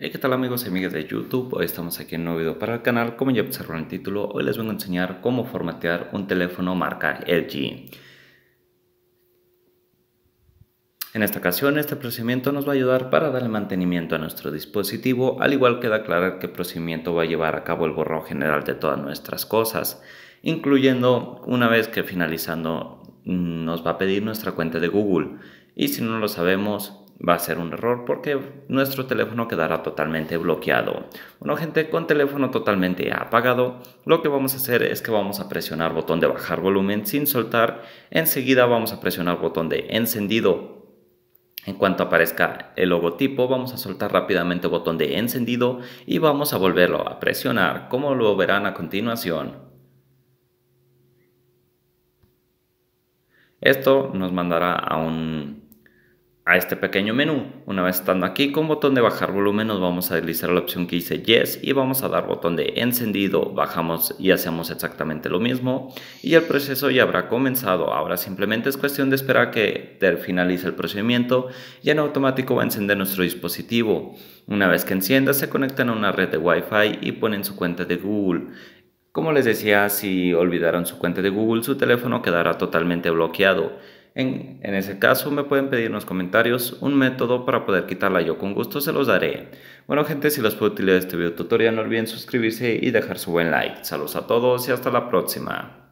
Hey, ¿qué tal amigos y amigas de YouTube? Hoy estamos aquí en un nuevo video para el canal. Como ya en el título, hoy les voy a enseñar cómo formatear un teléfono marca LG. En esta ocasión, este procedimiento nos va a ayudar para darle mantenimiento a nuestro dispositivo, al igual que de aclarar que procedimiento va a llevar a cabo el borro general de todas nuestras cosas, incluyendo una vez que finalizando mm, nos va a pedir nuestra cuenta de Google. Y si no lo sabemos, va a ser un error porque nuestro teléfono quedará totalmente bloqueado. Bueno gente, con teléfono totalmente apagado, lo que vamos a hacer es que vamos a presionar botón de bajar volumen sin soltar, enseguida vamos a presionar botón de encendido. En cuanto aparezca el logotipo, vamos a soltar rápidamente botón de encendido y vamos a volverlo a presionar, como lo verán a continuación. Esto nos mandará a un a este pequeño menú. Una vez estando aquí con botón de bajar volumen nos vamos a deslizar la opción que dice yes y vamos a dar botón de encendido, bajamos y hacemos exactamente lo mismo y el proceso ya habrá comenzado. Ahora simplemente es cuestión de esperar que finalice el procedimiento y en automático va a encender nuestro dispositivo. Una vez que encienda se conectan a una red de Wi-Fi y ponen su cuenta de Google. Como les decía, si olvidaron su cuenta de Google, su teléfono quedará totalmente bloqueado. En, ese caso me pueden pedir en los comentarios un método para poder quitarla, yo con gusto se los daré. Bueno gente, si les fue útil este video tutorial no olviden suscribirse y dejar su buen like. Saludos a todos y hasta la próxima.